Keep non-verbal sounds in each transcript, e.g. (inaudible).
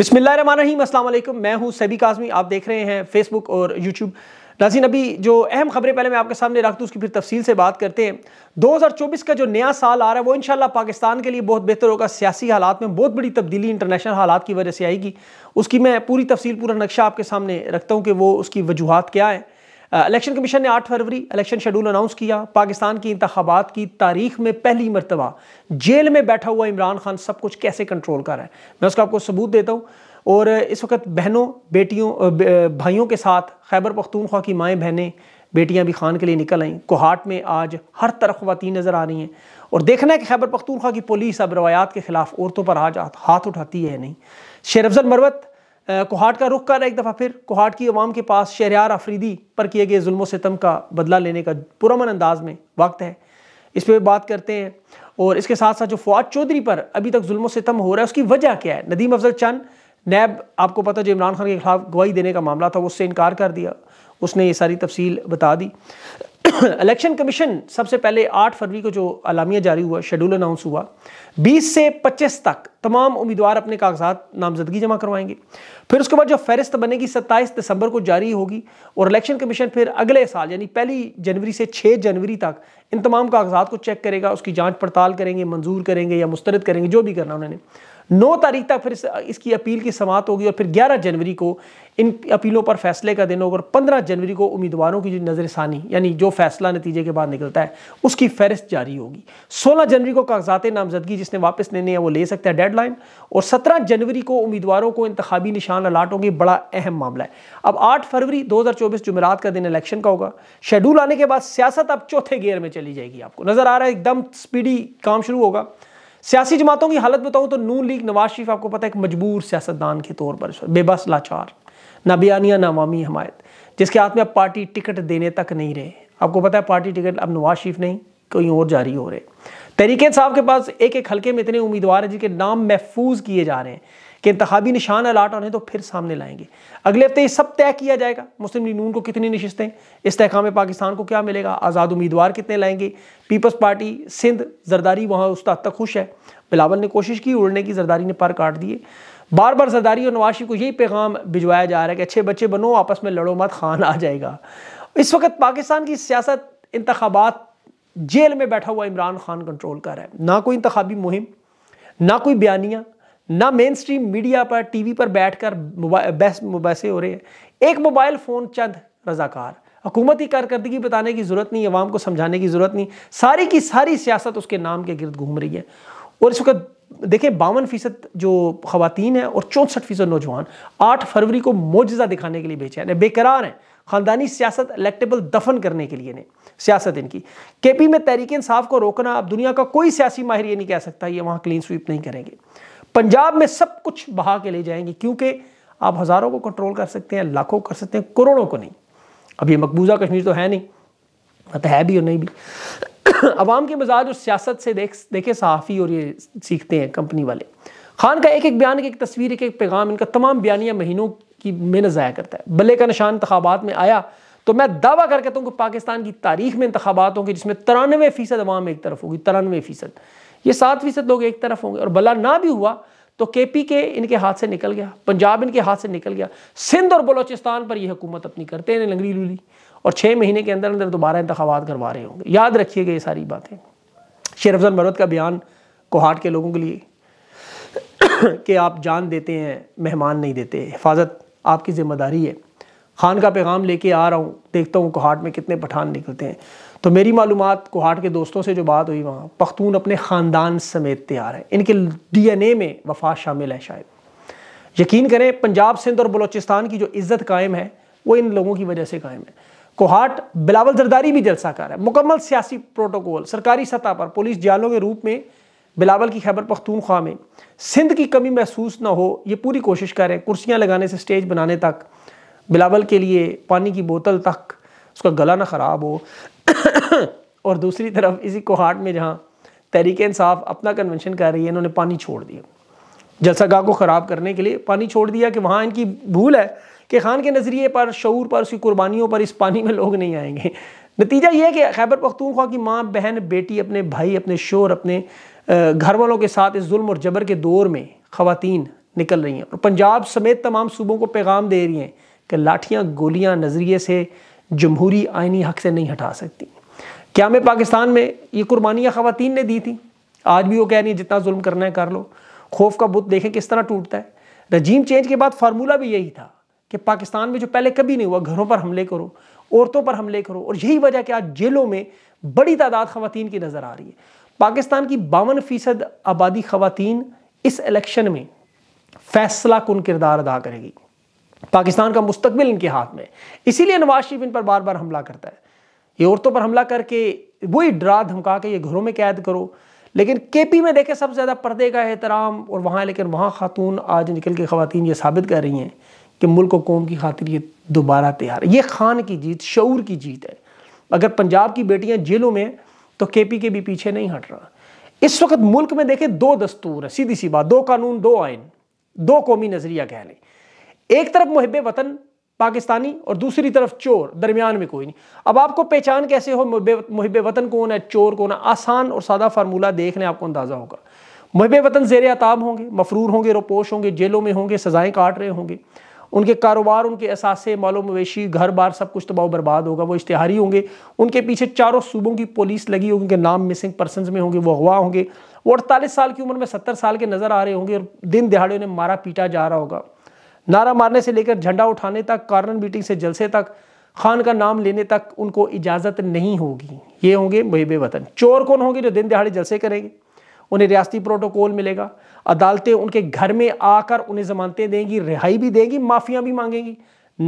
बिसमीम अल्लाम मैं हूं सभी काजमी आप देख रहे हैं फेसबुक और यूट्यूब नाजीन अभी जो अहम खबरें पहले मैं आपके सामने रख दूँ उसकी फिर तफसील से बात करते हैं 2024 का जो नया साल आ रहा है वो इनशाला पाकिस्तान के लिए बहुत बेहतर होगा सियासी हालात में बहुत बड़ी तब्दीली इंटरनेशनल हालात की वजह से आएगी उसकी मैं पूरी तफसील पूरा नक्शा आपके सामने रखता हूँ कि वो उसकी वजूहत क्या है इलेक्शन कमीशन ने 8 फरवरी इलेक्शन शेड्यूल अनाउंस किया पाकिस्तान की इंतबात की तारीख में पहली मरतबा जेल में बैठा हुआ इमरान खान सब कुछ कैसे कंट्रोल कर रहा है मैं उसका आपको सबूत देता हूँ और इस वक्त बहनों बेटियों भाइयों के साथ खैबर पख्तूनख्वा की माएँ बहनें बेटियाँ भी खान के लिए निकल आईं कोहाट में आज हर तरफ खुवातन नज़र आ रही हैं और देखना है कि खैबर पख्तूनख्वा की पुलिस अब रवायात के ख़िलाफ़ औरतों पर आज हाथ उठाती है नहीं शेर अफजल मरवत कोहाट का रुख कर एक दफ़ा फिर कोहाट की आवाम के पास शहरियार आफरीदी पर किए गए जुल्म सितम का बदला लेने का पुरमन अंदाज में वक्त है इस पर बात करते हैं और इसके साथ साथ जो फवाद चौधरी पर अभी तक जुल्म सितम हो रहा है उसकी वजह क्या है नदीम अफजल चंद नैब आपको पता जो इमरान खान के खिलाफ गवाही देने का मामला था उससे इनकार कर दिया उसने ये सारी तफसील बता दी (coughs) इलेक्शन कमीशन सबसे पहले 8 फरवरी को जो अलामिया जारी हुआ शेड्यूल अनाउंस हुआ 20 से 25 तक तमाम उम्मीदवार अपने कागजात नामजदगी जमा करवाएंगे फिर उसके बाद जो फहरिस्त बनेगी 27 दिसंबर को जारी होगी और इलेक्शन कमीशन फिर अगले साल यानी पहली जनवरी से 6 जनवरी तक इन तमाम कागजात को चेक करेगा उसकी जाँच पड़ताल करेंगे मंजूर करेंगे या मुस्तरद करेंगे जो भी करना उन्होंने नौ तारीख तक फिर इसकी अपील की समाप्त होगी और फिर ग्यारह जनवरी को इन अपीलों पर फैसले का दिन होगा और पंद्रह जनवरी को उम्मीदवारों की जो नज़रसानी यानी जो फैसला नतीजे के बाद निकलता है उसकी फहरिस्त जारी होगी सोलह जनवरी को कागजात नामजदगी जिसने वापस लेने हैं वो ले सकता है डेडलाइन और सत्रह जनवरी को उम्मीदवारों को इंतबी निशान अलाट होंगे बड़ा अहम मामला है अब आठ फरवरी दो हज़ार चौबीस जुमेरात का दिन इलेक्शन का होगा शेड्यूल आने के बाद सियासत अब चौथे गेयर में चली जाएगी आपको नज़र आ रहा है एकदम स्पीडी काम शुरू होगा सियासी जमातों की हालत बताऊं तो नून लीग नवाज शरीफ आपको पता है एक मजबूर सियासतदान के तौर पर बेबस लाचार ना बयानिया ना अवामी हमायत जिसके हाथ में अब पार्टी टिकट देने तक नहीं रहे आपको पता है पार्टी टिकट अब नवाज शरीफ नहीं कहीं और जारी हो रहे तरीके साहब के पास एक एक हल्के में इतने उम्मीदवार हैं जिनके नाम महफूज किए जा रहे हैं कि इंतबी निशान अलाट होने तो फिर सामने लाएंगे अगले हफ्ते ये सब तय किया जाएगा मुस्लिम लीग नून को कितनी नशस्तें इसकाम पाकिस्तान को क्या मिलेगा आज़ाद उम्मीदवार कितने लाएंगे पीपल्स पार्टी सिंध जरदारी वहाँ उस तक खुश है बिलावल ने कोशिश की उड़ने की जरदारी ने पर काट दिए बार बार जरदारी और नवाशी को यही पैगाम भिजवाया जा रहा है कि अच्छे बच्चे बनो आपस में लड़ो मत खान आ जाएगा इस वक्त पाकिस्तान की सियासत इंतबात जेल में बैठा हुआ इमरान खान कंट्रोल कर रहा है ना कोई इंतबी मुहिम ना कोई बयानिया ना मेन स्ट्रीम मीडिया पर टीवी पर बैठकर बहस मुबैसे हो रहे हैं एक मोबाइल फ़ोन चंद रजाकार हुकूमती कारकर्दगी बताने की ज़रूरत नहीं आवाम को समझाने की ज़रूरत नहीं सारी की सारी सियासत उसके नाम के गिरद घूम रही है और इस वक्त देखें बावन फ़ीसद जो ख़वान हैं और चौंसठ फ़ीसद नौजवान आठ फरवरी को मुजजा दिखाने के लिए बेचे हैं बेकरार हैं ख़ानदानी सियासत इलेक्टेबल दफन करने के लिए ने सियासत इनकी के पी में तहरीक इंसाफ को रोकना अब दुनिया का कोई सियासी माहिर ये नहीं कह सकता ये वहाँ क्लीन स्वीप नहीं करेंगे पंजाब में सब कुछ बहा के ले जाएंगे क्योंकि आप हज़ारों को कंट्रोल कर सकते हैं लाखों कर सकते हैं करोड़ों को नहीं अब ये मकबूजा कश्मीर तो है नहीं मतलब है भी और नहीं भी (coughs) अवाम के मजाज और सियासत से देख देखे सहाफ़ी और ये सीखते हैं कंपनी वाले खान का एक एक बयान की एक तस्वीर एक एक पैगाम इनका तमाम बयानिया महीनों की मेहनत ज़ाया करता है बल्ले का निशान इंतबात में आया तो मैं दावा कर कहता हूँ कि पाकिस्तान की तारीख में इंतबात होंगे जिसमें तिरानवे फ़ीसद अवाम एक तरफ होगी तिरानवे फ़ीसद ये सात फीसद लोग एक तरफ होंगे और भला ना भी हुआ तो के पी के इनके हाथ से निकल गया पंजाब इनके हाथ से निकल गया सिंध और बलोचिस्तान पर यह हुकूमत अपनी करते हैं लंगड़ी लूली और छः महीने के अंदर अंदर दोबारा इंतबात करवा रहे होंगे याद रखिएगा ये सारी बातें शेर अफजल मरवत का बयान कोहाट के लोगों के लिए (coughs) कि आप जान देते हैं मेहमान नहीं देते हिफाजत आपकी ज़िम्मेदारी है खान का पैगाम लेके आ रहा हूँ देखता हूँ कोहाट में कितने पठान निकलते हैं तो मेरी मालूम कोहाट के दोस्तों से जो बात हुई वहाँ पख्तून अपने ख़ानदान समेत तैयार है इनके ए में वफा शामिल है शायद यकीन करें पंजाब सिंध और बलोचिस्तान की जो इज़्ज़त कायम है वो इन लोगों की वजह से कायम है कोहाट बिलावल जरदारी भी जलसा कर है मुकम्मल सियासी प्रोटोकॉल सरकारी सतह पर पुलिस जालों के रूप में बिलावल की खैबर पख्तूनख्वा में सिंध की कमी महसूस ना हो ये पूरी कोशिश करें कुर्सियाँ लगाने से स्टेज बनाने तक बिलावल के लिए पानी की बोतल तक उसका गला ना ख़राब हो और दूसरी तरफ इसी कोहाट में जहाँ तहरीक इंसाफ अपना कन्वेंशन कर रही है इन्होंने पानी छोड़ दिया जलसा गाह को ख़राब करने के लिए पानी छोड़ दिया कि वहाँ इनकी भूल है कि खान के नज़रिए पर शूर पर उसकी कुर्बानियों पर इस पानी में लोग नहीं आएंगे नतीजा यह है कि खैबर पख्तूनख्वा की माँ बहन बेटी अपने भाई अपने शोर अपने घर वालों के साथ इस जुल्म और जबर के दौर में ख़वातीन निकल रही हैं और पंजाब समेत तमाम सूबों को पैगाम दे रही हैं कि लाठियाँ गोलियाँ नज़रिए से जमहूरी आइनी हक से नहीं हटा सकती क्या मैं पाकिस्तान में ये कुर्बानियाँ ख़वान ने दी थी आज भी वो कह रही है जितना जुल्म करना है कर लो खौफ का बुत देखें किस तरह टूटता है रजीम चेंज के बाद फार्मूला भी यही था कि पाकिस्तान में जो पहले कभी नहीं हुआ घरों पर हमले करो औरतों पर हमले करो और यही वजह कि आज जेलों में बड़ी तादाद खवतिन की नज़र आ रही है पाकिस्तान की बावन फ़ीसद आबादी खवतिन इस इलेक्शन में फैसला कन किरदार अदा करेगी पाकिस्तान का मुस्तबिल इनके हाथ में इसीलिए नवाज शरीफ इन पर बार बार हमला करता है ये औरतों पर हमला करके वही डरा धमका के ये घरों में कैद करो लेकिन के पी में देखें सबसे ज़्यादा पर्दे का एहतराम और वहाँ लेकिन वहाँ खातून आज निकल के खातन ये साबित कर रही हैं कि मुल्क और कौम की खातिर ये दोबारा तैयार है ये खान की जीत शूर की जीत है अगर पंजाब की बेटियाँ जेलों में तो के पी के भी पीछे नहीं हट रहा इस वक्त मुल्क में देखें दो दस्तूर है सीधी सी बात दो कानून दो आइन दो कौमी नज़रिया कह लें एक तरफ मुहब वतन पाकिस्तानी और दूसरी तरफ चोर दरमियान में कोई नहीं अब आपको पहचान कैसे हो मुहब वतन कौन है चोर कौन है आसान और सादा फार्मूला देख लें आपको अंदाज़ा होगा मुहब वतन जेर आताब होंगे मफरूर होंगे रोपोश होंगे जेलों में होंगे सजाएं काट रहे होंगे उनके कारोबार उनके असासे मालो मवेशी घर बार सब कुछ तबाह बर्बाद होगा वो इश्तेहारी होंगे उनके पीछे चारों सूबों की पुलिस लगी होगी उनके नाम मिसिंग पर्सन में होंगे वो अगवा होंगे वो अड़तालीस साल की उम्र में सत्तर साल के नज़र आ रहे होंगे और दिन दिहाड़े उन्हें मारा पीटा जा रहा होगा नारा मारने से लेकर झंडा उठाने तक कॉर्नर मीटिंग से जलसे तक खान का नाम लेने तक उनको इजाज़त नहीं होगी ये होंगे मुहब वतन चोर कौन होंगे जो दिन दिहाड़े जलसे करेंगे उन्हें रियाती प्रोटोकॉल मिलेगा अदालतें उनके घर में आकर उन्हें जमानतें देंगी रिहाई भी देंगी माफिया भी मांगेंगी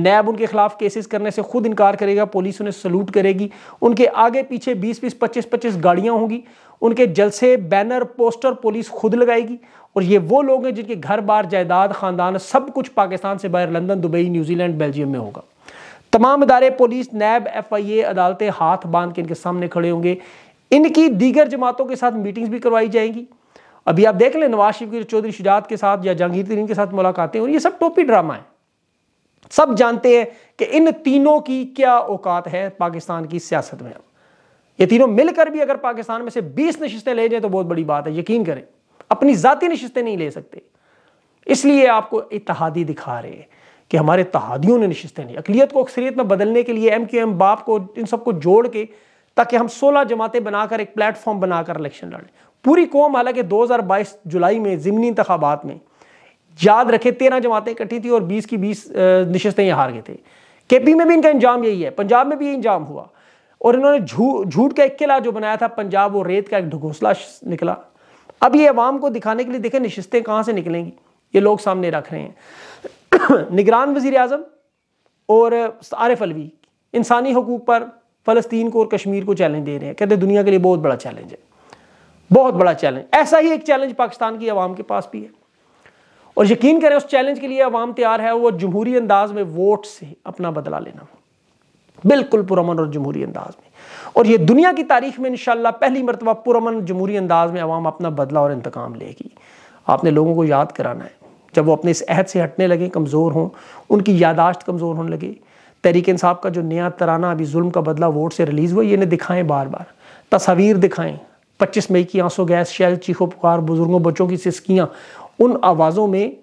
नैब उनके खिलाफ केसेस करने से खुद इनकार करेगा पुलिस उन्हें सलूट करेगी उनके आगे पीछे 20 बीस 25 25 गाड़ियां होंगी उनके जलसे बैनर पोस्टर पुलिस खुद लगाएगी और ये वो लोग हैं जिनके घर बार जायदाद ख़ानदान सब कुछ पाकिस्तान से बाहर लंदन दुबई न्यूजीलैंड बेल्जियम में होगा तमाम इदारे पुलिस नैब एफ आई ए अदालतें हाथ बांध के इनके सामने खड़े होंगे इनकी दीगर जमातों के साथ मीटिंग्स भी करवाई जाएंगी अभी आप देख लें नवाज शरीफ चौधरी शुजात के साथ या जहांगीर तरीन के साथ मुलाकातें और ये सब टोपी ड्रामा है सब जानते हैं कि इन तीनों की क्या औकात है पाकिस्तान की सियासत में ये तीनों मिलकर भी अगर पाकिस्तान में से 20 नशिस्तें ले जाए तो बहुत बड़ी बात है यकीन करें अपनी जाति नशस्तें नहीं ले सकते इसलिए आपको इतिहादी दिखा रहे हैं कि हमारे तहादियों ने नशस्तें ली अकलीत को अक्सरीत में बदलने के लिए एम क्यू एम बाप को इन सबको जोड़ के ताकि हम सोलह जमातें बनाकर एक प्लेटफॉर्म बनाकर इलेक्शन लड़ें पूरी कौम हालांकि दो हज़ार बाईस जुलाई में जिमनी इंतबात में याद रखे तेरह जमातें इकट्ठी थी और बीस की बीस नशस्तें हार गए थे के पी में भी इनका इंजाम यही है पंजाब में भी यही इंजाम हुआ और इन्होंने झूठ जू, का एक किला जो बनाया था पंजाब वो रेत का एक ढगोसला निकला अब ये अवाम को दिखाने के लिए देखें नशस्तें कहाँ से निकलेंगी ये लोग सामने रख रहे हैं (clears throat) निगरान वजीर अजम और आरफ अलवी इंसानी हकूक़ पर फ़लस्तीन को और कश्मीर को चैलेंज दे रहे हैं कहते हैं दुनिया के लिए बहुत बड़ा चैलेंज है बहुत बड़ा चैलेंज ऐसा ही एक चैलेंज पाकिस्तान की आवाम के पास भी है और यकीन करें उस चैलेंज के लिए अवाम तैयार है वो जमहूरी अंदाज में वोट से अपना बदला लेना बिल्कुल पुरमन और जमहूरी अंदाज में और ये दुनिया की तारीख में इन पहली मरतबा पुरमन जमहूरी अंदाज में आवाम अपना बदला और इंतकाम लेगी आपने लोगों को याद कराना है जब वो अपने इस अहद से हटने लगे कमज़ोर हों उनकी यादाश्त कमज़ोर होने लगे तहरीक इंसाफ का जो नया तराना अभी जुल्म का बदला वोट से रिलीज़ हुआ ये इन्हें दिखाएं बार बार तस्वीर दिखाएं पच्चीस मई की आंसू गैस शैल चीखों पुकार बुज़ुर्गों बच्चों की सिस्कियाँ उन आवाज़ों में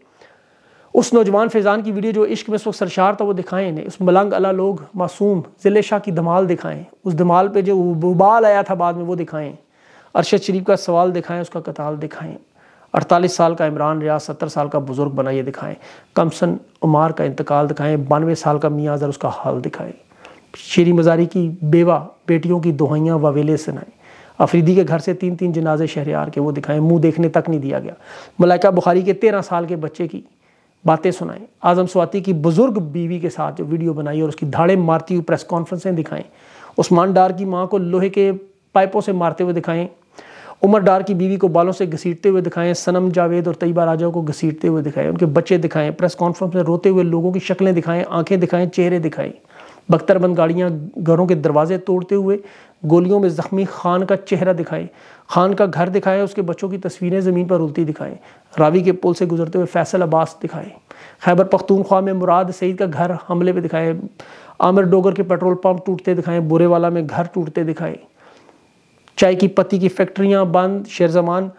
उस नौजवान फैज़ान की वीडियो जो इश्क में उस सरशार था वो दिखाएं इन्हें उस मलंग अला लोग मासूम ज़िले शाह की धमाल दिखाएं उस धमाल पे जो उबाल आया था बाद में वो दिखाएं अरशद शरीफ का सवाल दिखाएं उसका कताल दिखाएं अड़तालीस साल का इमरान रियाज सत्तर साल का बुज़ुर्ग बना ये दिखाएं कमसन उमार का इंतकाल दिखाएं बानवे साल का मियाँ अजहर उसका हाल दिखाएं शेरी मजारी की बेवा बेटियों की दुहाइयाँ ववेले सुनाएं अफरीदी के घर से तीन तीन जनाजे शहरियार के वो दिखाएं मुंह देखने तक नहीं दिया गया मलाइका बुखारी के तेरह साल के बच्चे की बातें सुनाएं आज़म स्वाति की बुज़ुर्ग बीवी के साथ जो वीडियो बनाई और उसकी धाड़े मारती हुई प्रेस कॉन्फ्रेंसें दिखाएं उस्मान डार की माँ को लोहे के पाइपों से मारते हुए दिखाएं उमर डार की बीवी को बालों से घसीटते हुए दिखाएं सनम जावेद और तयबा राजा को घसीटते हुए दिखाएं उनके बच्चे दिखाएं प्रेस कॉन्फ्रेंस में रोते हुए लोगों की शक्लें दिखाएं आंखें दिखाएं चेहरे दिखाएं बख्तरबंद गाड़ियाँ घरों के दरवाजे तोड़ते हुए गोलियों में ज़ख्मी खान का चेहरा दिखाए खान का घर दिखाया उसके बच्चों की तस्वीरें ज़मीन पर उलती दिखाएं रावी के पुल से गुजरते हुए फैसल अब्बास दिखाए खैबर पख्तूनख्वा में मुराद सईद का घर हमले पर दिखाए आमिर डोगर के पेट्रोल पम्प टूटते दिखाएं बुरेवाला में घर टूटते दिखाए चाय की पत्ती की फैक्ट्रियाँ बंद शेरजमान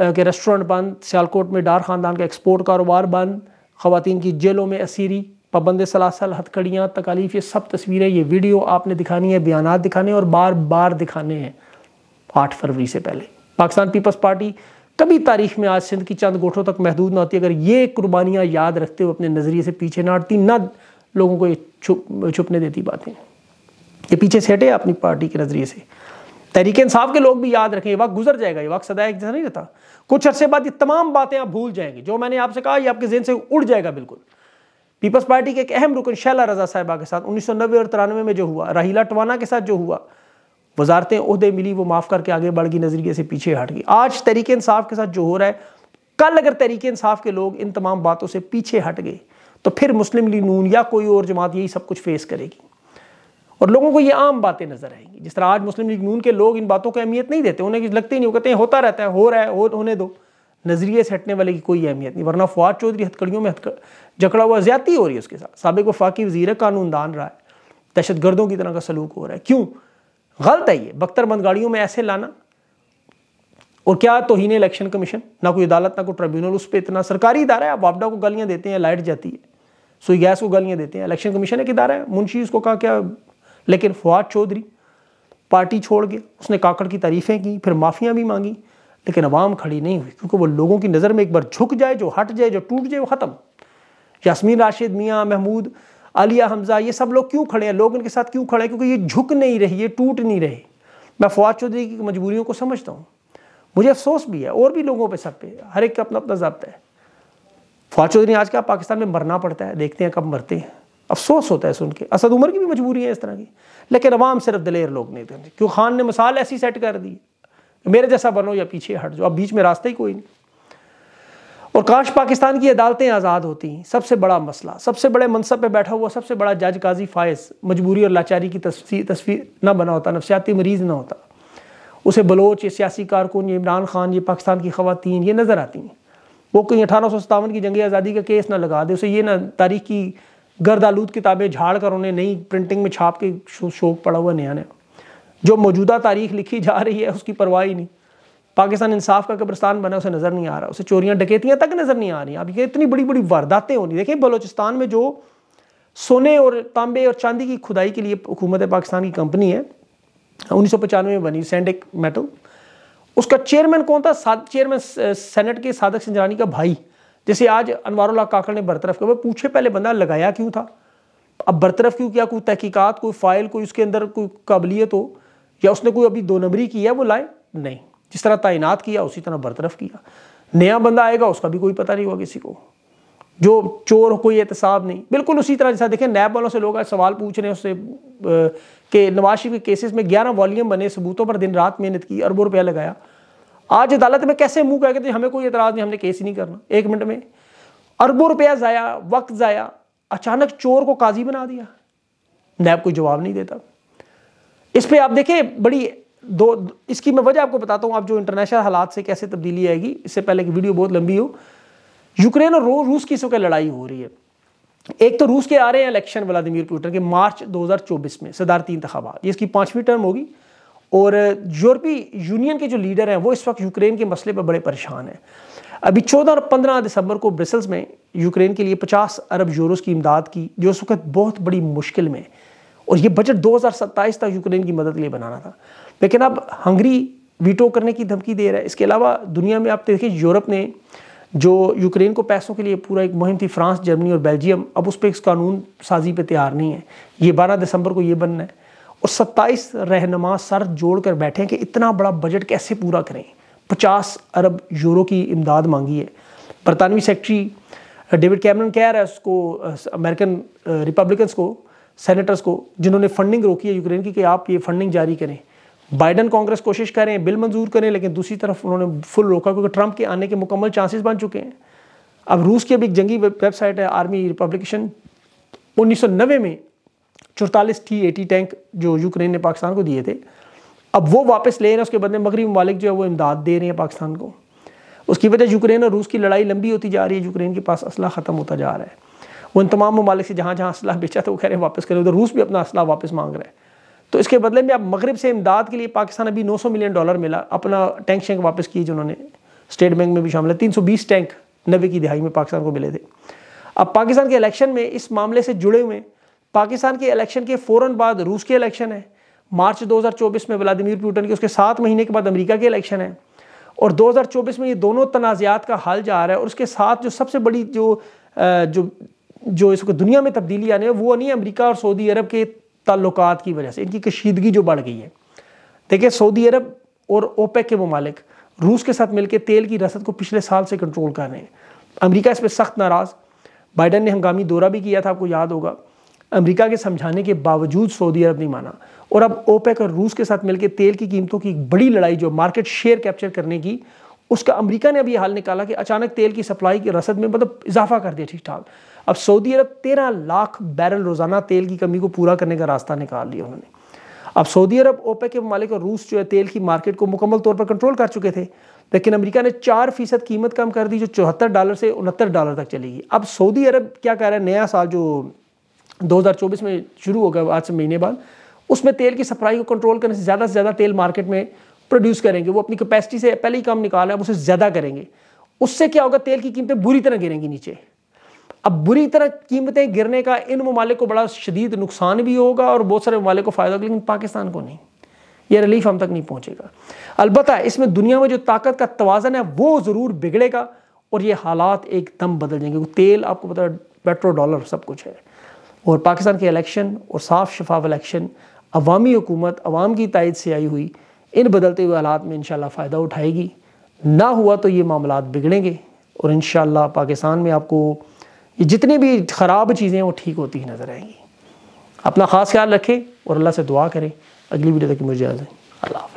के रेस्टोरेंट बंद सियालकोट में डार ख़ानदान का एक्सपोर्ट कारोबार बंद खुवान की जेलों में असीरी पाबंद सलासल हथकड़ियाँ तकालीफ ये सब तस्वीरें ये वीडियो आपने दिखानी है बयान दिखाने और बार बार दिखाने हैं आठ फरवरी से पहले पाकिस्तान पीपल्स पार्टी कभी तारीख में आज सिंध की चंद गोठों तक महदूद ना होती अगर ये कुर्बानियाँ याद रखते हुए अपने नज़रिए से पीछे ना हटती ना लोगों को ये छुप छुपने देती बातें ये पीछे से हटे अपनी पार्टी के नज़रिए से तहरीक इंसाफ के लोग भी याद रखें ये वक्त गुजर जाएगा ये वक्त सदा एक जैसा नहीं रहता कुछ अरसे बाद ये तमाम बातें आप भूल जाएंगे जो मैंने आपसे कहा ये आपके जहन से उड़ जाएगा बिल्कुल पीपल्स पार्टी के एक अहम रुकन शैला रजा साहिबा के साथ उन्नीस और तिरानवे में जो हुआ रहीला टवाना के साथ जो हुआ वजारतें अहदे मिली वो माफ़ करके आगे बढ़ गई नज़रिए से पीछे हट गई आज तरीके इंसाफ के साथ जो हो रहा है कल अगर तरीके इंसाफ के लोग इन तमाम बातों से पीछे हट गए तो फिर मुस्लिम लीग नून या कोई और जमात यही सब कुछ फेस करेगी और लोगों को ये आम बातें नजर आएंगी जिस तरह आज मुस्लिम लीग नून के लोग इन बातों को अहमियत नहीं देते उन्हें ही नहीं वो कहते हैं होता रहता है हो रहा है हो होने दो नज़रिए से हटने वाले की कोई अहमियत नहीं वरना फवाद चौधरी हथकड़ियों में जकड़ा हुआ ज्यादा हो रही है उसके साथ सबक वफाकी वजीर कानूनदान रहा है दहशत गर्दों की तरह का सलूक हो रहा है क्यों गलत है ये बख्तरबंद गाड़ियों में ऐसे लाना और क्या तोहन इलेक्शन कमीशन ना कोई अदालत ना कोई ट्रिब्यूनल उस पर इतना सरकारी इदारा है आप वापडा को गालियाँ देते हैं लाइट जाती है सोई गैस को गालियाँ देते हैं इलेक्शन कमीशन एक इदारा है मुंशी उसको कहा क्या लेकिन फवाद चौधरी पार्टी छोड़ गया उसने काकड़ की तारीफ़ें की फिर माफ़ियाँ भी मांगी लेकिन आवाम खड़ी नहीं हुई क्योंकि वो लोगों की नज़र में एक बार झुक जाए जो हट जाए जो टूट जाए वो ख़त्म यासमीन राशिद मियाँ महमूद अलिया हमजा ये सब लोग क्यों खड़े हैं लोग इनके साथ क्यों खड़े हैं क्योंकि ये झुक नहीं रही ये टूट नहीं रहे मैं फवाद चौधरी की मजबूरियों को समझता हूँ मुझे अफसोस भी है और भी लोगों पर सब पे हर एक का अपना अपना जब्ता है फवाद चौधरी आज क्या पाकिस्तान में मरना पड़ता है देखते हैं कब मरते हैं अफसोस होता है सुन के असद उमर की भी मजबूरी है इस तरह की लेकिन अवाम सिर्फ दलेर लोग नहीं देते क्यों खान ने मिसाल ऐसी सेट कर दी मेरे जैसा बनो या पीछे हट जाओ अब बीच में रास्ता ही कोई नहीं और काश पाकिस्तान की अदालतें आज़ाद होती सबसे बड़ा मसला सबसे बड़े मनसब पे बैठा हुआ सबसे बड़ा जज काजी फायस मजबूरी और लाचारी की तस्वीर तस्वीर ना बना होता नफसियाती मरीज ना होता उसे बलोच ये सियासी कारकुन ये इमरान खान ये पाकिस्तान की खातन ये नज़र आती हैं वो कहीं अठारह सौ सतावन की जंग आज़ादी का केस ना लगा दे उसे ये ना तारीख की गर्द आलूद किताबें झाड़ कर उन्हें नई प्रिंटिंग में छाप के शौक पड़ा हुआ नया नया जो मौजूदा तारीख लिखी जा रही है उसकी परवाह ही नहीं पाकिस्तान इंसाफ का कब्रस्तान बना उसे नज़र नहीं आ रहा उसे चोरियाँ डकेतियां तक नज़र नहीं आ रही अब ये इतनी बड़ी बड़ी वारदातें होनी देखिए बलोचिस्तान में जो सोने और तांबे और चांदी की खुदाई के लिए हुकूमत पाकिस्तान की कंपनी है उन्नीस सौ पचानवे में बनी सेंडिक मेटल उसका चेयरमैन कौन था चेयरमैन सेनेट के सादक सिंजरानी का भाई जैसे आज अनवारुल्ला काकड़ ने बरतरफ किया पूछे पहले बंदा लगाया क्यों था अब बरतरफ क्यों किया कोई तहकीकात कोई फ़ाइल कोई उसके अंदर कोई काबिलियत हो या उसने कोई अभी दो नंबरी की है वो लाए नहीं जिस तरह तैनात किया उसी तरह बरतरफ किया नया बंदा आएगा उसका भी कोई पता नहीं हुआ किसी को जो चोर कोई एहतसाब नहीं बिल्कुल उसी तरह जैसा देखें नैब वालों से लोग आज सवाल पूछ रहे हैं उससे कि नवाज शरीफ के केसेस में ग्यारह वॉल्यूम बने सबूतों पर दिन रात मेहनत की अरबों रुपया लगाया आज अदालत में कैसे मुंह कह थे हमें कोई एतराज़ नहीं हमने केस ही नहीं करना एक मिनट में अरबों रुपया ज़ाया वक्त ज़ाया अचानक चोर को काजी बना दिया नैब कोई जवाब नहीं देता इस पर आप देखिए बड़ी दो इसकी मैं वजह आपको बताता हूँ आप जो इंटरनेशनल हालात से कैसे तब्दीली आएगी इससे पहले की वीडियो बहुत लंबी हो यूक्रेन और रूस की इस वक्त लड़ाई हो रही है एक तो रूस के आ रहे हैं इलेक्शन व्लादिमीर पुटिन के मार्च 2024 में सदारती इंतबात ये इसकी पांचवी टर्म होगी और यूरोपीय यूनियन के जो लीडर हैं वो इस वक्त यूक्रेन के मसले पर बड़े परेशान हैं अभी 14 और 15 दिसंबर को ब्रिसल्स में यूक्रेन के लिए 50 अरब यूरोस की इमदाद की जो इस वक्त बहुत बड़ी मुश्किल में है और ये बजट 2027 तक यूक्रेन की मदद के लिए बनाना था लेकिन अब हंगरी वीटो करने की धमकी दे रहा है इसके अलावा दुनिया में आप देखिए यूरोप ने जो यूक्रेन को पैसों के लिए पूरा एक मुहिम थी फ्रांस जर्मनी और बेल्जियम अब उस पर इस कानून साजी पर तैयार नहीं है ये बारह दिसंबर को ये बनना है और सत्ताईस रहनमा सर जोड़ कर बैठे हैं कि इतना बड़ा बजट कैसे पूरा करें पचास अरब यूरो की इमदाद मांगी है बरतानवी सेक्रेटरी डेविड कैमरन कह रहा है उसको अमेरिकन रिपब्लिकन्स को सेनेटर्स को जिन्होंने फंडिंग रोकी है यूक्रेन की कि आप ये फंडिंग जारी करें बाइडन कांग्रेस कोशिश कर रहे हैं बिल मंजूर करें लेकिन दूसरी तरफ उन्होंने फुल रोका क्योंकि ट्रंप के आने के मुकम्मल चांसेस बन चुके हैं अब रूस की अभी एक जंगी वेबसाइट है आर्मी रिपब्लिकेशन उन्नीस में चौतालीस टी एटी टैंक जो यूक्रेन ने पाकिस्तान को दिए थे अब वो वापस ले रहे हैं उसके बदले मगरबी ममालिक जो है वो इमदाद दे रहे हैं पाकिस्तान को उसकी वजह यूक्रेन और रूस की लड़ाई लंबी होती जा रही है यूक्रेन के पास असला ख़त्म होता जा रहा है उन तमाम ममालिक से जहाँ जहाँ असलाह बेचा था वो कह रहे हैं वापस करें उधर रूस भी अपना असलाह वापस मांग रहा है तो इसके बदले में अब मगरब से इमदाद के लिए पाकिस्तान अभी सौ मिलियन डॉलर मिला अपना टैंक शैंक वापस किए जिन्होंने स्टेट बैंक में भी शामिल है तीन टैंक नबे की दिहाई में पाकिस्तान को मिले थे अब पाकिस्तान के इलेक्शन में इस मामले से जुड़े हुए पाकिस्तान के इलेक्शन के फ़ौर बाद रूस के इलेक्शन है मार्च 2024 में व्लादिमिर पुटिन के उसके सात महीने के बाद अमेरिका के इलेक्शन है और 2024 में ये दोनों तनाज़ात का हल जा रहा है और उसके साथ जो सबसे बड़ी जो जो जो इसको दुनिया में तब्दीली आने वो नहीं अमरीका और सऊदी अरब के ताल्लुक की वजह से इनकी कशीदगी जो बढ़ गई है देखिए सऊदी अरब और ओपेक के ममालिक रूस के साथ मिलकर तेल की रसद को पिछले साल से कंट्रोल कर रहे हैं अमरीका इस पर सख्त नाराज़ बाइडन ने हंगामी दौरा भी किया था आपको याद होगा अमरीका के समझाने के बावजूद सऊदी अरब नहीं माना और अब ओपेक और रूस के साथ मिलकर तेल की कीमतों की बड़ी लड़ाई जो मार्केट शेयर कैप्चर करने की उसका अमरीका ने अभी हाल निकाला कि अचानक तेल की सप्लाई की रसद में मतलब इजाफा कर दिया ठीक ठाक अब सऊदी अरब तेरह लाख बैरल रोज़ाना तेल की कमी को पूरा करने का रास्ता निकाल लिया उन्होंने अब सऊदी अरब ओपे के ममालिक और रूस जो है तेल की मार्केट को मुकम्मल तौर पर कंट्रोल कर चुके थे लेकिन अमेरिका ने चार फीसद कीमत कम कर दी जो चौहत्तर डॉलर से उनहत्तर डॉलर तक चलेगी अब सऊदी अरब क्या कह रहा है नया साल जो 2024 में शुरू होगा आज से महीने बाद उसमें तेल की सप्लाई को कंट्रोल करने से ज़्यादा से ज़्यादा तेल मार्केट में प्रोड्यूस करेंगे वो अपनी कैपेसिटी से पहले ही काम निकाल रहे हैं उसे ज़्यादा करेंगे उससे क्या होगा तेल की कीमतें बुरी तरह गिरेंगी नीचे अब बुरी तरह कीमतें गिरने का इन ममालिक को बड़ा शदीद नुकसान भी होगा और बहुत सारे ममालिक को फ़ायदा होगा लेकिन पाकिस्तान को नहीं ये रिलीफ हम तक नहीं पहुँचेगा अलबत् इसमें दुनिया में जो ताकत का तोज़न है वो ज़रूर बिगड़ेगा और ये हालात एकदम बदल जाएंगे क्योंकि तेल आपको पता पेट्रो डॉलर सब कुछ है और पाकिस्तान के इलेक्शन और साफ शफाफ इलेक्शन अवामी हुकूमत अवाम की तायद से आई हुई इन बदलते हुए हालात में इन फ़ायदा उठाएगी ना हुआ तो ये मामला बिगड़ेंगे और इन पाकिस्तान में आपको ये जितनी भी ख़राब चीज़ें हैं वो ठीक होती ही नज़र आएंगी अपना ख़ास ख्याल रखें और अल्लाह से दुआ करें अगली वीडियो तक मुझे अल्लाह